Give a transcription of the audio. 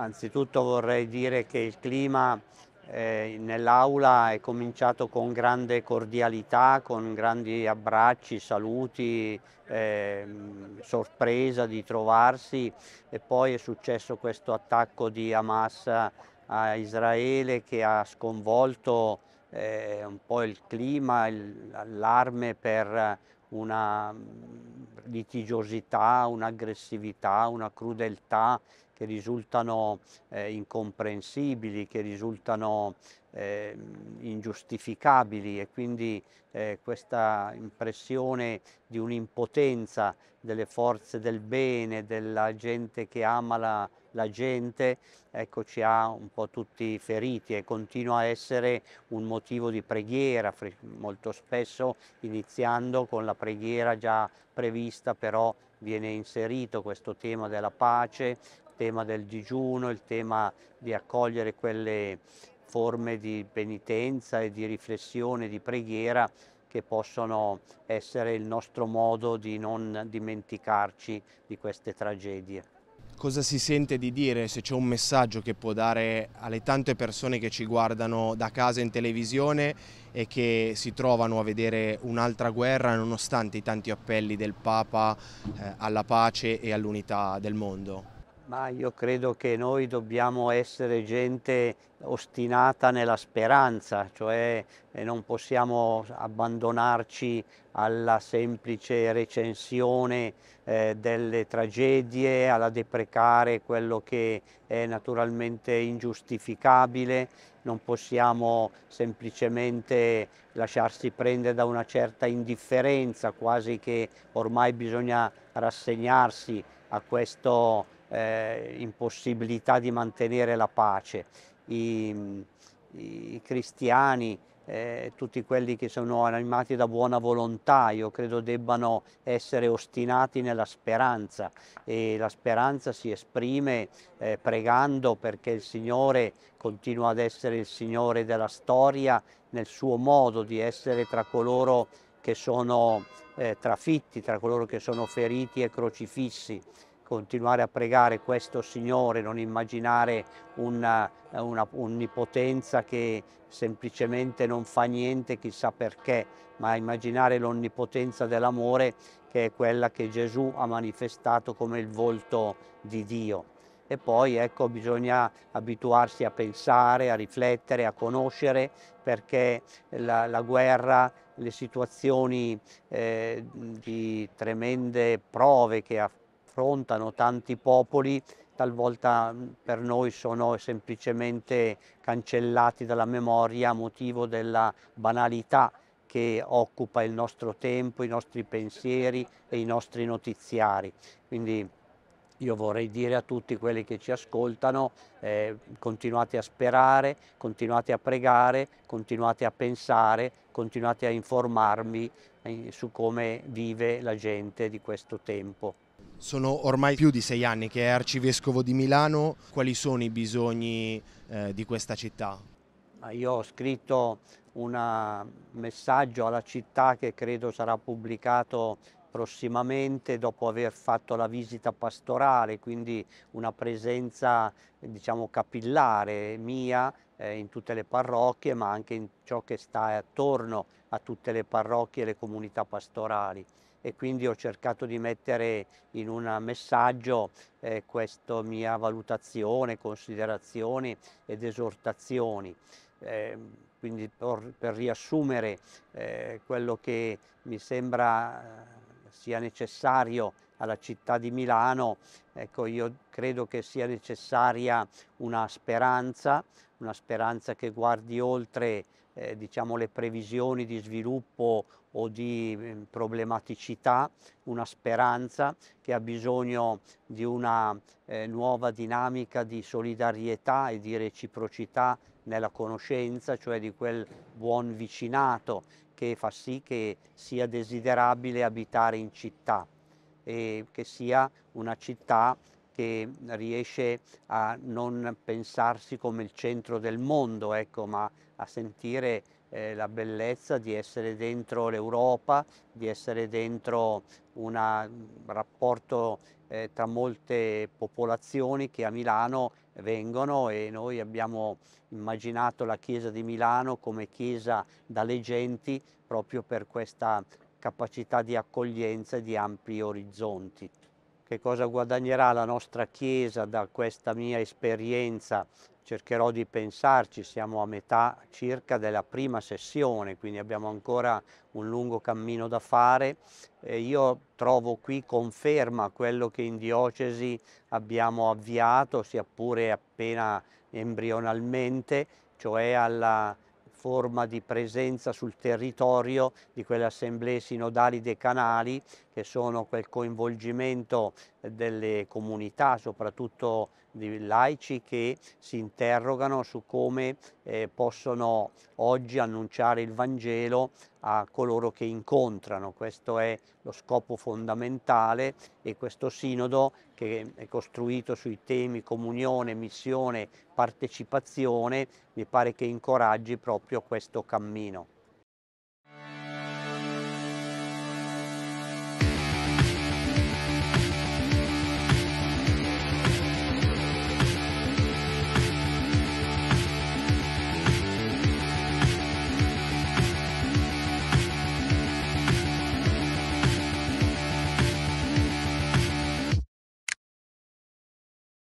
Anzitutto vorrei dire che il clima eh, nell'aula è cominciato con grande cordialità, con grandi abbracci, saluti, eh, sorpresa di trovarsi e poi è successo questo attacco di Hamas a Israele che ha sconvolto eh, un po' il clima, l'allarme per una litigiosità, un'aggressività, una crudeltà che risultano eh, incomprensibili, che risultano eh, ingiustificabili e quindi eh, questa impressione di un'impotenza delle forze del bene, della gente che ama la, la gente, ecco, ci ha un po' tutti feriti e continua a essere un motivo di preghiera, molto spesso iniziando con la preghiera già prevista, però viene inserito questo tema della pace, tema del digiuno, il tema di accogliere quelle forme di penitenza e di riflessione, di preghiera che possono essere il nostro modo di non dimenticarci di queste tragedie. Cosa si sente di dire se c'è un messaggio che può dare alle tante persone che ci guardano da casa in televisione e che si trovano a vedere un'altra guerra nonostante i tanti appelli del Papa eh, alla pace e all'unità del mondo? Ma io credo che noi dobbiamo essere gente ostinata nella speranza, cioè eh, non possiamo abbandonarci alla semplice recensione eh, delle tragedie, alla deprecare quello che è naturalmente ingiustificabile, non possiamo semplicemente lasciarsi prendere da una certa indifferenza, quasi che ormai bisogna rassegnarsi a questo eh, impossibilità di mantenere la pace, i, i cristiani, eh, tutti quelli che sono animati da buona volontà, io credo debbano essere ostinati nella speranza e la speranza si esprime eh, pregando perché il Signore continua ad essere il Signore della storia nel suo modo di essere tra coloro che sono eh, trafitti, tra coloro che sono feriti e crocifissi continuare a pregare questo Signore, non immaginare un'onnipotenza un eh, che semplicemente non fa niente chissà perché, ma immaginare l'onnipotenza dell'amore che è quella che Gesù ha manifestato come il volto di Dio. E poi ecco, bisogna abituarsi a pensare, a riflettere, a conoscere, perché la, la guerra le situazioni eh, di tremende prove che ha affrontano tanti popoli, talvolta mm, per noi sono semplicemente cancellati dalla memoria a motivo della banalità che occupa il nostro tempo, i nostri pensieri e i nostri notiziari. Quindi io vorrei dire a tutti quelli che ci ascoltano, eh, continuate a sperare, continuate a pregare, continuate a pensare, continuate a informarvi eh, su come vive la gente di questo tempo. Sono ormai più di sei anni che è arcivescovo di Milano, quali sono i bisogni eh, di questa città? Io ho scritto un eh, messaggio alla città che credo sarà pubblicato prossimamente dopo aver fatto la visita pastorale, quindi una presenza diciamo, capillare mia eh, in tutte le parrocchie, ma anche in ciò che sta attorno a tutte le parrocchie e le comunità pastorali e quindi ho cercato di mettere in un messaggio eh, questa mia valutazione, considerazioni ed esortazioni. Eh, quindi per, per riassumere eh, quello che mi sembra eh, sia necessario alla città di Milano, ecco io credo che sia necessaria una speranza, una speranza che guardi oltre eh, diciamo, le previsioni di sviluppo o di mm, problematicità, una speranza che ha bisogno di una eh, nuova dinamica di solidarietà e di reciprocità nella conoscenza, cioè di quel buon vicinato che fa sì che sia desiderabile abitare in città e che sia una città che riesce a non pensarsi come il centro del mondo, ecco, ma a sentire eh, la bellezza di essere dentro l'Europa, di essere dentro un rapporto eh, tra molte popolazioni che a Milano vengono e noi abbiamo immaginato la chiesa di Milano come chiesa dalle genti proprio per questa capacità di accoglienza e di ampi orizzonti che cosa guadagnerà la nostra Chiesa da questa mia esperienza, cercherò di pensarci, siamo a metà circa della prima sessione, quindi abbiamo ancora un lungo cammino da fare. E io trovo qui conferma quello che in diocesi abbiamo avviato, sia pure appena embrionalmente, cioè alla forma di presenza sul territorio di quelle assemblee sinodali decanali che sono quel coinvolgimento delle comunità, soprattutto di laici, che si interrogano su come eh, possono oggi annunciare il Vangelo a coloro che incontrano. Questo è lo scopo fondamentale e questo sinodo che è costruito sui temi comunione, missione, partecipazione, mi pare che incoraggi proprio questo cammino.